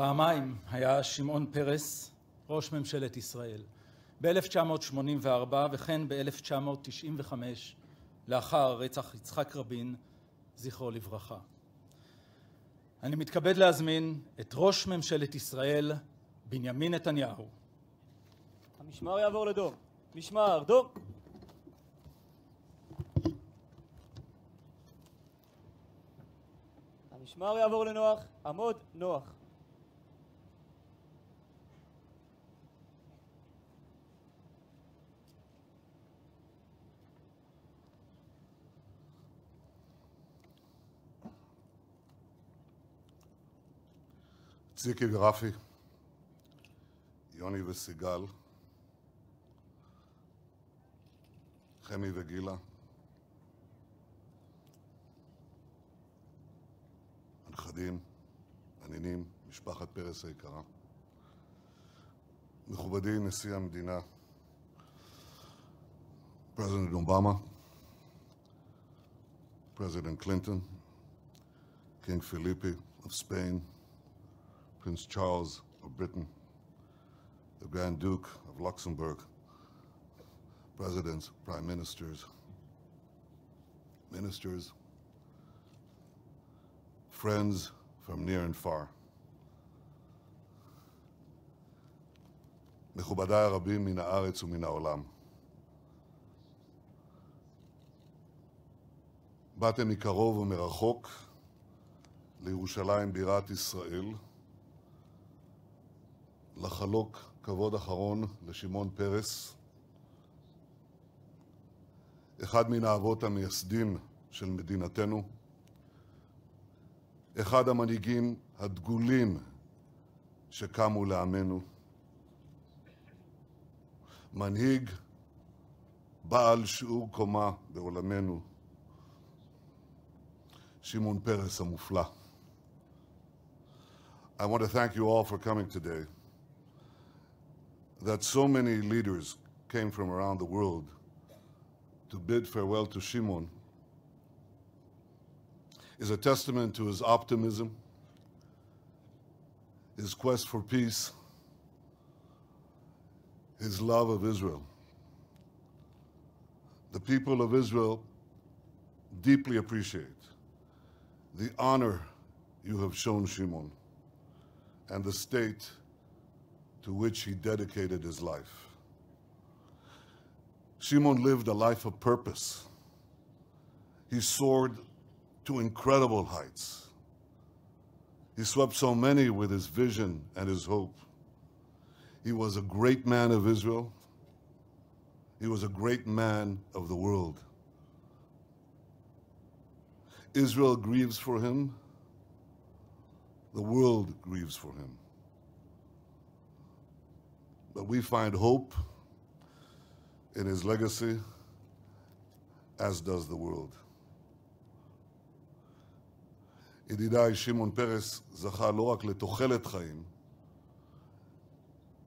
פעמיים היה שמעון פרס ראש ממשלת ישראל, ב-1984 וכן ב-1995 לאחר רצח יצחק רבין, זכרו לברכה. אני מתכבד להזמין את ראש ממשלת ישראל, בנימין נתניהו. המשמר יעבור לדום. משמר, דום! המשמר יעבור לנוח, עמוד נוח. ציקי גרפי, יוני וסיגל, חמי וגילה, הנכדים, הנינים, משפחת פרס היקרה, מכובדי נשיא המדינה, פרזידנט אובמה, פרזידנט קלינטון, קינג פיליפי of Spain, Prince Charles of Britain, the Grand Duke of Luxembourg, presidents, prime ministers, ministers, friends from near and far. מכובדיי הרבים מן הארץ ומן העולם. באתם מקרוב ומרחוק לירושלים בירת ישראל, לחלוק כבוד אחרון לשמעון פרס, אחד מן האבות המייסדים של מדינתנו, אחד המנהיגים הדגולים שקמו לעמנו, מנהיג בעל שיעור קומה בעולמנו, שמעון פרס המופלא. I want to thank you all for coming today. that so many leaders came from around the world to bid farewell to Shimon is a testament to his optimism, his quest for peace, his love of Israel. The people of Israel deeply appreciate the honor you have shown Shimon and the state to which he dedicated his life. Shimon lived a life of purpose. He soared to incredible heights. He swept so many with his vision and his hope. He was a great man of Israel. He was a great man of the world. Israel grieves for him. The world grieves for him. but we find hope in his legacy, as does the world. ידידיי, שמעון פרס זכה לא רק לתוחלת חיים,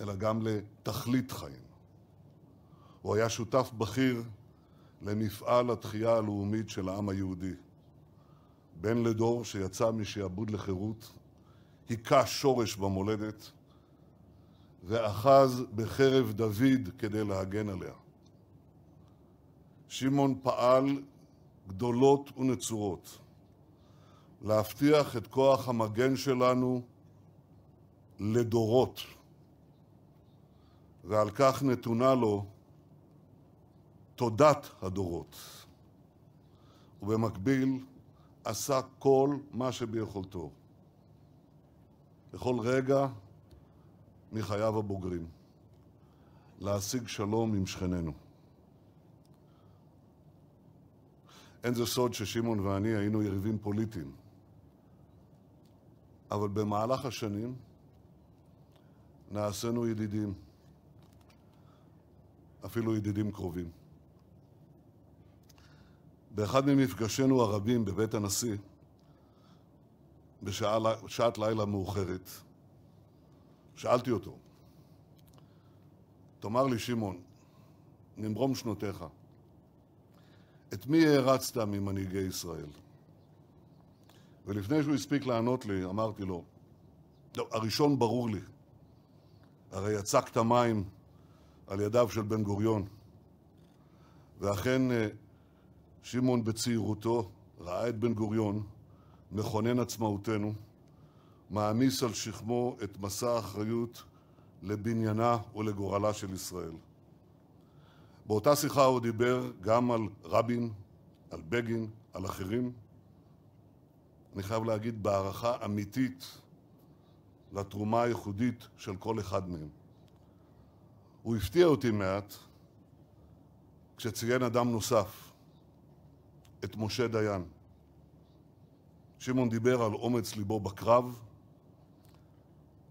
אלא גם לתכלית חיים. הוא היה שותף בכיר למפעל התחייה הלאומית של העם היהודי. בן לדור שיצא משעבוד לחירות, היכה שורש במולדת, ואחז בחרב דוד כדי להגן עליה. שמעון פעל גדולות ונצורות להבטיח את כוח המגן שלנו לדורות, ועל כך נתונה לו תודת הדורות. ובמקביל עשה כל מה שביכולתו. בכל רגע מחייו הבוגרים, להשיג שלום עם שכנינו. אין זה סוד ששמעון ואני היינו יריבים פוליטיים, אבל במהלך השנים נעשינו ידידים, אפילו ידידים קרובים. באחד ממפגשינו הרבים בבית הנשיא, בשעת לילה מאוחרת, שאלתי אותו, תאמר לי, שמעון, ממרום שנותיך, את מי הערצת ממנהיגי ישראל? ולפני שהוא הספיק לענות לי, אמרתי לו, לא, הראשון ברור לי, הרי יצקת מים על ידיו של בן גוריון. ואכן, אה, שמעון בצעירותו ראה את בן גוריון, מכונן עצמאותנו, מעמיס על שכמו את מסע האחריות לבניינה ולגורלה של ישראל. באותה שיחה הוא דיבר גם על רבין, על בגין, על אחרים. אני חייב להגיד בהערכה אמיתית לתרומה הייחודית של כל אחד מהם. הוא הפתיע אותי מעט כשציין אדם נוסף, את משה דיין. שמעון דיבר על אומץ ליבו בקרב,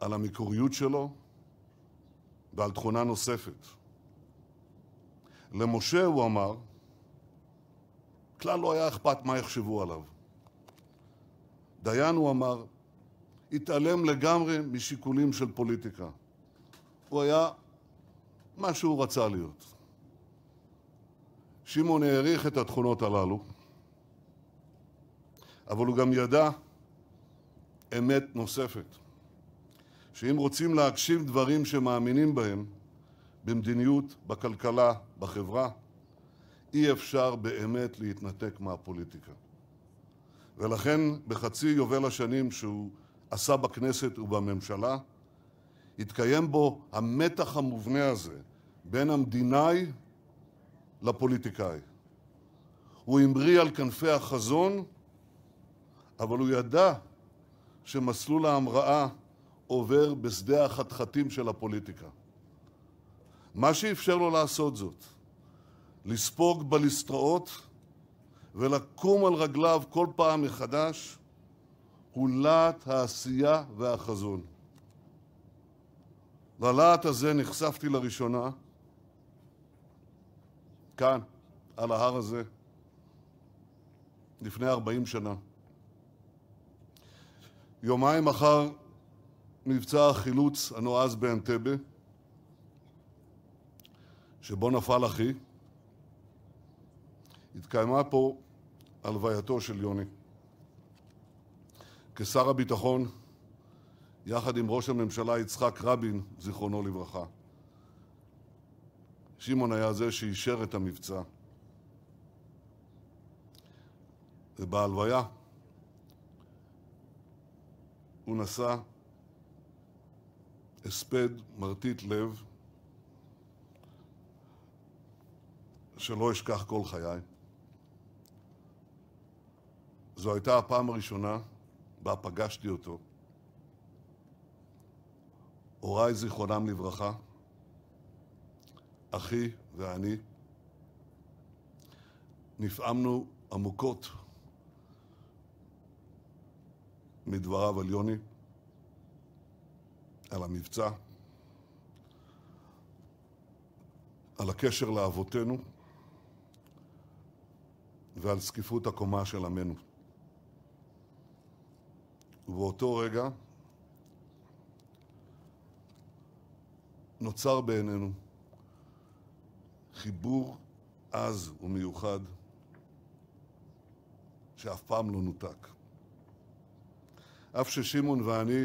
על המקוריות שלו ועל תכונה נוספת. למשה הוא אמר, כלל לא היה אכפת מה יחשבו עליו. דיין, הוא אמר, התעלם לגמרי משיקולים של פוליטיקה. הוא היה מה שהוא רצה להיות. שמעון העריך את התכונות הללו, אבל הוא גם ידע אמת נוספת. שאם רוצים להגשים דברים שמאמינים בהם, במדיניות, בכלכלה, בחברה, אי אפשר באמת להתנתק מהפוליטיקה. ולכן בחצי יובל השנים שהוא עשה בכנסת ובממשלה, התקיים בו המתח המובנה הזה בין המדינאי לפוליטיקאי. הוא המריא על כנפי החזון, אבל הוא ידע שמסלול ההמראה עובר בשדה החתחתים של הפוליטיקה. מה שאפשר לו לעשות זאת, לספוג בליסטראות ולקום על רגליו כל פעם מחדש, הוא להט העשייה והחזון. ללהט הזה נחשפתי לראשונה, כאן, על ההר הזה, לפני 40 שנה. יומיים אחר מבצע החילוץ הנועז באנטבה, שבו נפל אחי, התקיימה פה הלווייתו של יוני. כשר הביטחון, יחד עם ראש הממשלה יצחק רבין, זיכרונו לברכה. שמעון היה זה שאישר את המבצע. ובהלוויה הוא נשא הספד מרטיט לב שלא אשכח כל חיי. זו הייתה הפעם הראשונה בה פגשתי אותו. הוריי, זיכרונם לברכה, אחי ואני, נפעמנו עמוקות מדבריו על יוני. על המבצע, על הקשר לאבותינו ועל זקיפות הקומה של עמנו. ובאותו רגע נוצר בעינינו חיבור עז ומיוחד שאף פעם לא נותק. אף ששמעון ואני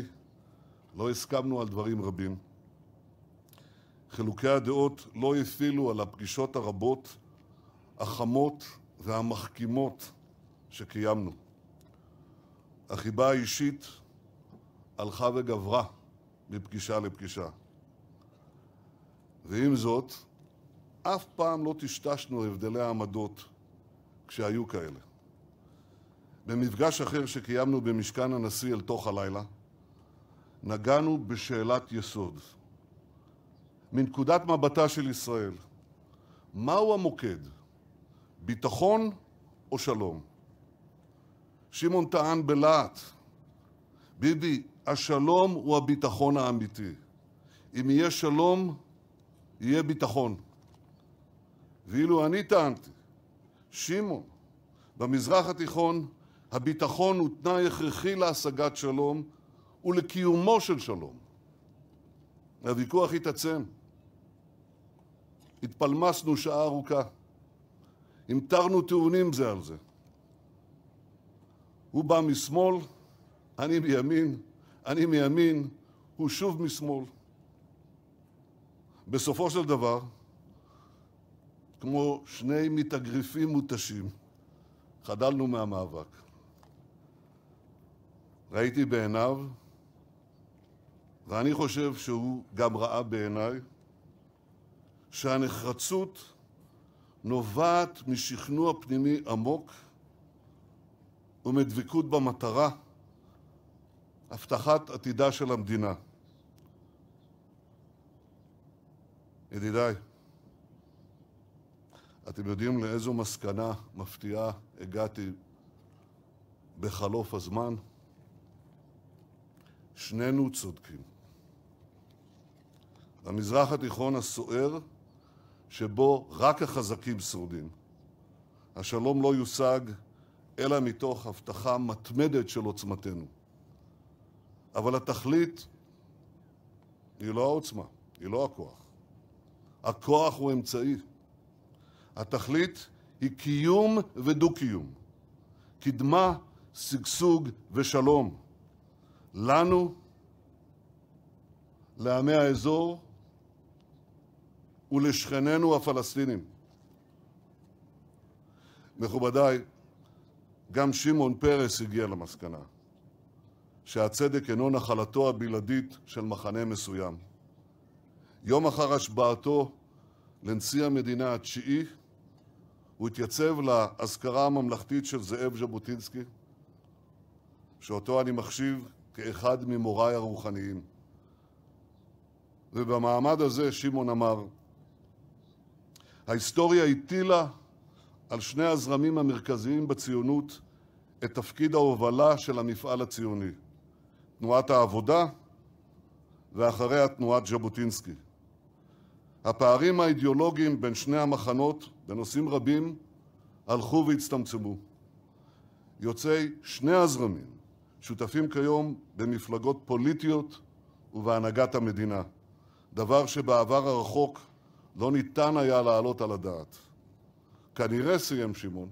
לא הסכמנו על דברים רבים. חילוקי הדעות לא הפעילו על הפגישות הרבות, החמות והמחכימות שקיימנו. החיבה האישית הלכה וגברה מפגישה לפגישה. ועם זאת, אף פעם לא טשטשנו הבדלי העמדות כשהיו כאלה. במפגש אחר שקיימנו במשכן הנשיא אל תוך הלילה, נגענו בשאלת יסוד. מנקודת מבטה של ישראל, מהו המוקד? ביטחון או שלום? שמעון טען בלהט, ביבי, השלום הוא הביטחון האמיתי. אם יהיה שלום, יהיה ביטחון. ואילו אני טענתי, שמעון, במזרח התיכון הביטחון הוא תנאי הכרחי להשגת שלום, ולקיומו של שלום. הוויכוח התעצם. התפלמסנו שעה ארוכה. המטרנו טיעונים זה על זה. הוא בא משמאל, אני מימין, אני מימין, הוא שוב משמאל. בסופו של דבר, כמו שני מתאגרפים מותשים, חדלנו מהמאבק. ראיתי בעיניו ואני חושב שהוא גם ראה בעיניי, שהנחרצות נובעת משכנוע פנימי עמוק ומדבקות במטרה, הבטחת עתידה של המדינה. ידידיי, אתם יודעים לאיזו מסקנה מפתיעה הגעתי בחלוף הזמן? שנינו צודקים. המזרח התיכון הסוער שבו רק החזקים שורדים. השלום לא יושג אלא מתוך הבטחה מתמדת של עוצמתנו. אבל התכלית היא לא העוצמה, היא לא הכוח. הכוח הוא אמצעי. התכלית היא קיום ודו-קיום, קדמה, שגשוג ושלום. לנו, לעמי האזור, ולשכנינו הפלסטינים. מכובדיי, גם שמעון פרס הגיע למסקנה שהצדק אינו נחלתו הבלעדית של מחנה מסוים. יום אחר השבעתו לנשיא המדינה התשיעי, הוא התייצב לאזכרה הממלכתית של זאב ז'בוטינסקי, שאותו אני מחשיב כאחד ממוריי הרוחניים. ובמעמד הזה שמעון אמר, ההיסטוריה הטילה על שני הזרמים המרכזיים בציונות את תפקיד ההובלה של המפעל הציוני, תנועת העבודה ואחריה תנועת ז'בוטינסקי. הפערים האידיאולוגיים בין שני המחנות בנושאים רבים הלכו והצטמצמו. יוצאי שני הזרמים שותפים כיום במפלגות פוליטיות ובהנהגת המדינה, דבר שבעבר הרחוק לא ניתן היה להעלות על הדעת. כנראה, סיים שמעון,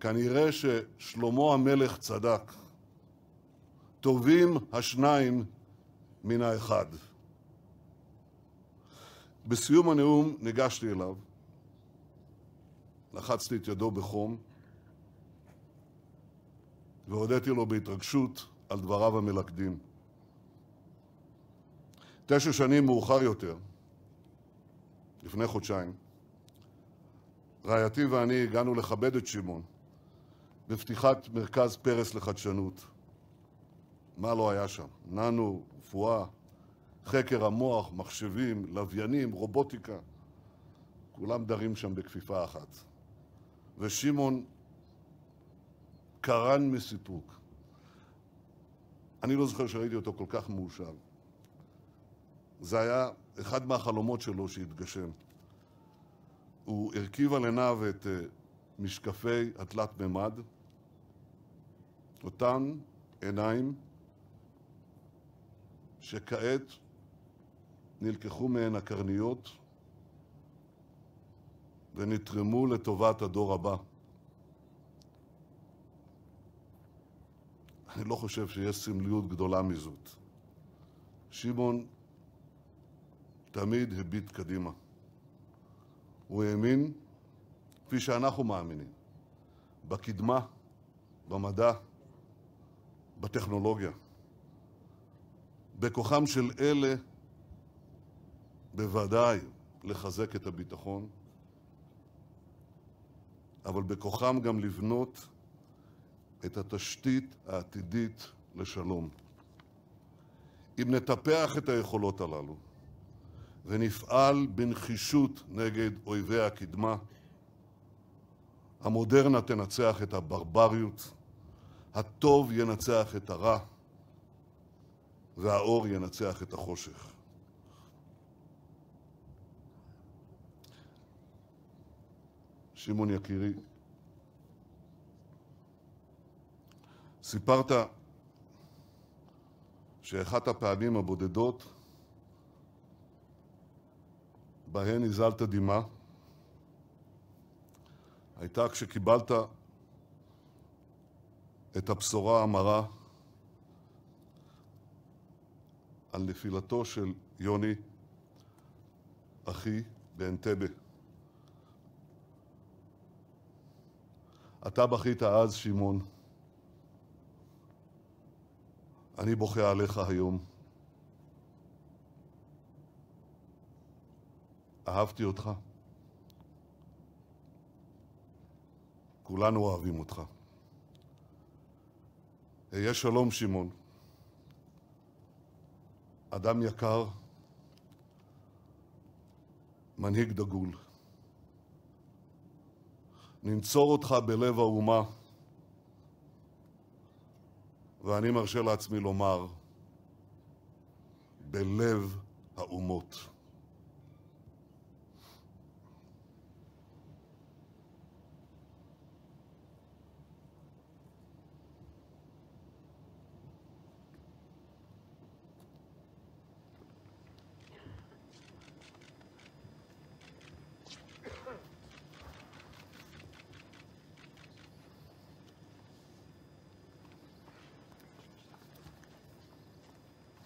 כנראה ששלמה המלך צדק. טובים השניים מן האחד. בסיום הנאום ניגשתי אליו, לחצתי את ידו בחום, והודיתי לו בהתרגשות על דבריו המלכדים. תשע שנים מאוחר יותר, לפני חודשיים, רעייתי ואני הגענו לכבד את שמעון בפתיחת מרכז פרס לחדשנות. מה לא היה שם? ננו, רפואה, חקר המוח, מחשבים, לוויינים, רובוטיקה. כולם דרים שם בכפיפה אחת. ושמעון קרן מסיפוק. אני לא זוכר שראיתי אותו כל כך מאושר. זה היה אחד מהחלומות שלו שהתגשם. הוא הרכיב על עיניו את אה, משקפי התלת מימד, אותן עיניים שכעת נלקחו מהן הקרניות ונתרמו לטובת הדור הבא. אני לא חושב שיש סמליות גדולה מזאת. שמעון תמיד הביט קדימה. הוא האמין, כפי שאנחנו מאמינים, בקדמה, במדע, בטכנולוגיה, בכוחם של אלה בוודאי לחזק את הביטחון, אבל בכוחם גם לבנות את התשתית העתידית לשלום. אם נטפח את היכולות הללו, ונפעל בנחישות נגד אויבי הקדמה. המודרנה תנצח את הברבריות, הטוב ינצח את הרע, והאור ינצח את החושך. שמעון יקירי, סיפרת שאחת הפעמים הבודדות בהן הזלת דמעה הייתה כשקיבלת את הבשורה המרה על נפילתו של יוני, אחי, באנטבה. אתה בכית אז, שמעון. אני בוכה עליך היום. אהבתי אותך. כולנו אוהבים אותך. היה שלום, שמעון. אדם יקר, מנהיג דגול. ננצור אותך בלב האומה, ואני מרשה לעצמי לומר, בלב האומות.